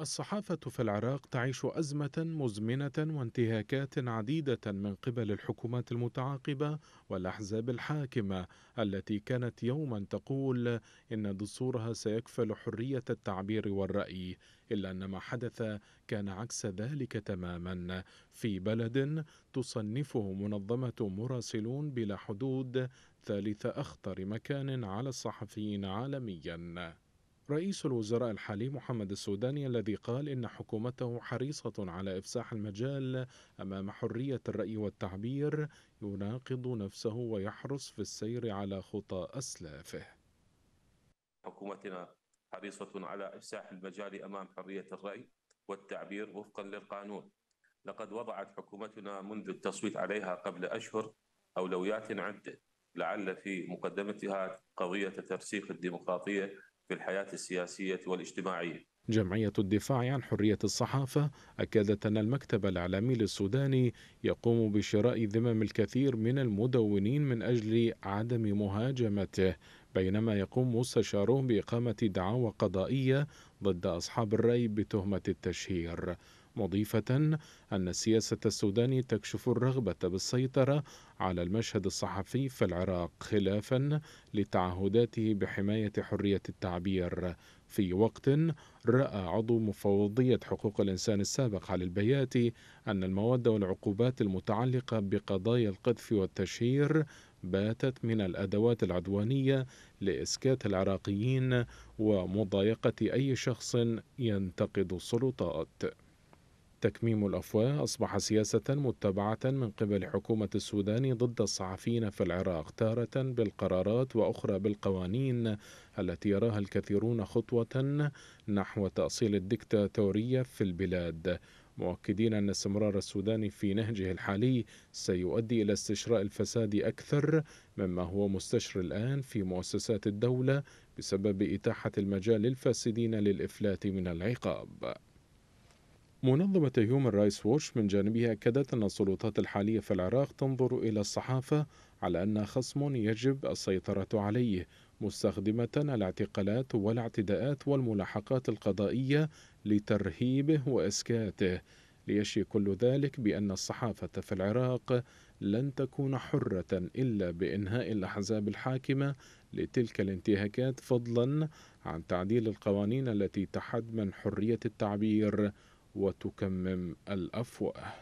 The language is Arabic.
الصحافة في العراق تعيش أزمة مزمنة وانتهاكات عديدة من قبل الحكومات المتعاقبة والأحزاب الحاكمة التي كانت يوما تقول إن دستورها سيكفل حرية التعبير والرأي إلا أن ما حدث كان عكس ذلك تماما في بلد تصنفه منظمة مراسلون بلا حدود ثالث أخطر مكان على الصحفيين عالميا رئيس الوزراء الحالي محمد السوداني الذي قال إن حكومته حريصة على إفساح المجال أمام حرية الرأي والتعبير يناقض نفسه ويحرص في السير على خطى أسلافه حكومتنا حريصة على إفساح المجال أمام حرية الرأي والتعبير وفقا للقانون لقد وضعت حكومتنا منذ التصويت عليها قبل أشهر أولويات عدة لعل في مقدمتها قضية ترسيخ الديمقراطية في الحياة السياسية والاجتماعية جمعية الدفاع عن حرية الصحافة أكدت أن المكتب الإعلامي للسوداني يقوم بشراء ذمم الكثير من المدونين من أجل عدم مهاجمته بينما يقوم مستشارون بإقامة دعاوى قضائية ضد أصحاب الرأي بتهمة التشهير مضيفة أن السياسة السوداني تكشف الرغبة بالسيطرة على المشهد الصحفي في العراق خلافا لتعهداته بحماية حرية التعبير في وقت رأى عضو مفوضية حقوق الإنسان السابق علي البياتي أن المواد والعقوبات المتعلقة بقضايا القذف والتشهير باتت من الأدوات العدوانية لإسكات العراقيين ومضايقة أي شخص ينتقد السلطات تكميم الأفواه أصبح سياسة متبعة من قبل حكومة السودان ضد الصحفيين في العراق تارة بالقرارات وأخرى بالقوانين التي يراها الكثيرون خطوة نحو تأصيل الدكتاتورية في البلاد مؤكدين أن استمرار السودان في نهجه الحالي سيؤدي إلى استشراء الفساد أكثر مما هو مستشر الآن في مؤسسات الدولة بسبب إتاحة المجال للفاسدين للإفلات من العقاب منظمة هيومن رايتس ووتش من جانبها أكدت أن السلطات الحالية في العراق تنظر إلى الصحافة على أنها خصم يجب السيطرة عليه مستخدمة الاعتقالات والاعتداءات والملاحقات القضائية لترهيبه وإسكاته ليشي كل ذلك بأن الصحافة في العراق لن تكون حرة إلا بإنهاء الأحزاب الحاكمة لتلك الانتهاكات فضلا عن تعديل القوانين التي تحد من حرية التعبير وتكمم الأفواه